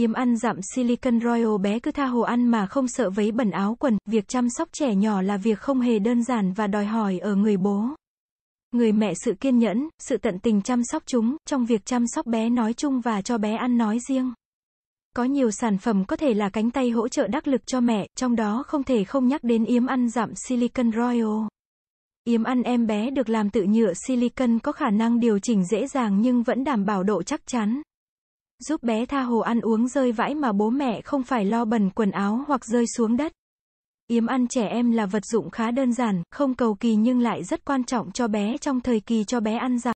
Yếm ăn dặm Silicon Royal bé cứ tha hồ ăn mà không sợ vấy bẩn áo quần, việc chăm sóc trẻ nhỏ là việc không hề đơn giản và đòi hỏi ở người bố. Người mẹ sự kiên nhẫn, sự tận tình chăm sóc chúng, trong việc chăm sóc bé nói chung và cho bé ăn nói riêng. Có nhiều sản phẩm có thể là cánh tay hỗ trợ đắc lực cho mẹ, trong đó không thể không nhắc đến yếm ăn dặm Silicon Royal. Yếm ăn em bé được làm tự nhựa silicon có khả năng điều chỉnh dễ dàng nhưng vẫn đảm bảo độ chắc chắn giúp bé tha hồ ăn uống rơi vãi mà bố mẹ không phải lo bẩn quần áo hoặc rơi xuống đất. Yếm ăn trẻ em là vật dụng khá đơn giản, không cầu kỳ nhưng lại rất quan trọng cho bé trong thời kỳ cho bé ăn dặm.